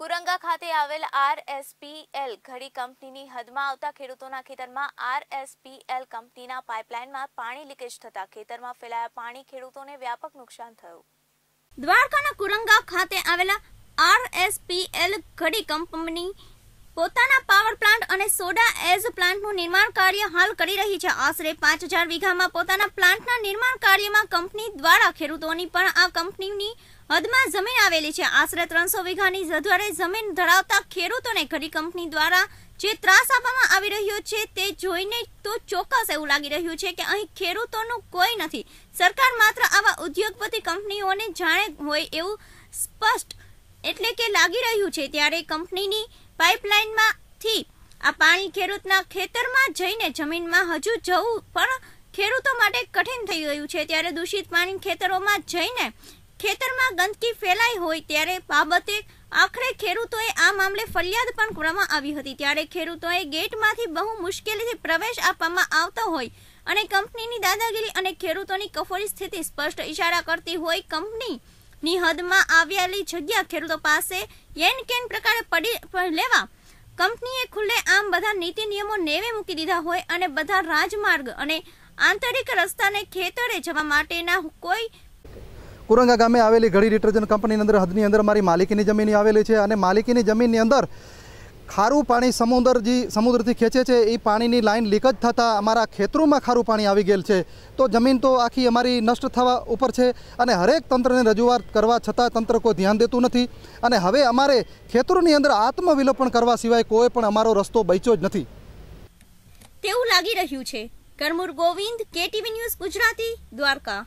કુરંગા ખાતે આવેલ આરએસપીએલ ઘડી કંપનીની હદમાં આવતા ખેડૂતોના ખેતરમાં આરએસપીએલ કંપનીના પાઇપલાઇનમાં પાણી લીકેજ થતા ખેતરમાં ફેલાયા પાણી ખેડૂતોને વ્યાપક નુકસાન થયું દ્વારકાના કુરંગા ખાતે આવેલા આર એસપીએલ ઘડી કંપની પોતાના અને સોડા એઝ પ્લાન્ટનું નિર્માણ કાર્ય હાલ કરી રહી છે આશરે પાંચ હજાર વીઘામાં પોતાના પ્લાન્ટના નિર્માણ કાર્યમાં કંપની દ્વારા ખેડૂતોની પણ આ કંપનીની હદમાં જમીન આવેલી છે આશરે ત્રણસો વીઘાની જધરે જમીન ધરાવતા ખેડૂતોને ઘડી કંપની દ્વારા જે ત્રાસ આપવામાં આવી રહ્યો છે તે જોઈને તો ચોક્કસ એવું લાગી રહ્યું છે કે અહીં ખેડૂતોનું કોઈ નથી સરકાર માત્ર આવા ઉદ્યોગપતિ કંપનીઓને જાણે હોય એવું સ્પષ્ટ એટલે કે લાગી રહ્યું છે ત્યારે કંપનીની પાઇપલાઇનમાંથી આ પાણી ખેડૂતના ખેતરમાં જઈને જમીનમાં હજુ જવું પણ ખેડૂતો માટે કઠિન થઈ ગયું છે ત્યારે દૂષિત પાણી ખેતરોમાં જઈને ખેતરમાં ગંદકી ફેલાઈ હોય ત્યારે બાબતે આખરે ખેડૂતોએ આ મામલે ફરિયાદ પણ કરવામાં આવી હતી ત્યારે ખેડૂતોએ ગેટમાંથી બહુ મુશ્કેલીથી પ્રવેશ આપવામાં આવતો હોય અને કંપનીની દાદાગીરી અને ખેડૂતોની કફોડી સ્થિતિ સ્પષ્ટ ઇશારા કરતી હોય કંપનીની હદમાં આવેલી જગ્યા ખેડૂતો પાસે એન કેન પ્રકારે પડી લેવા કંપનીએ ખુલ્લે આમ બધા નીતિ નિયમો નેવે મૂકી દીધા હોય અને બધા રાજમાર્ગ અને આંતરિક રસ્તાને ખેતરે જવા માટેના કોઈ કુરંગા ગામે આવેલી ઘડી ડિટર્જન્ટ કંપનીની અંદર હદની અંદર મારી માલિકીની જમીન આવેલી છે અને માલિકીની જમીનની અંદર ખારું પાણી સમુદ્ર જે સમુદ્રથી ખેંચે છે એ પાણીની લાઈન લીકજ થતાં અમારા ખેતરોમાં ખારું પાણી આવી ગયેલ છે તો જમીન તો આખી અમારી નષ્ટ થવા ઉપર છે અને હરેક તંત્રને રજૂઆત કરવા છતાં તંત્ર કોઈ ધ્યાન દેતું નથી અને હવે અમારે ખેતરોની અંદર આત્મવિલોપન કરવા સિવાય કોઈ પણ અમારો રસ્તો બચ્યો જ નથી તેવું લાગી રહ્યું છે કરમુર ગોવિંદ કેટીવી ન્યૂઝ ગુજરાતી દ્વારકા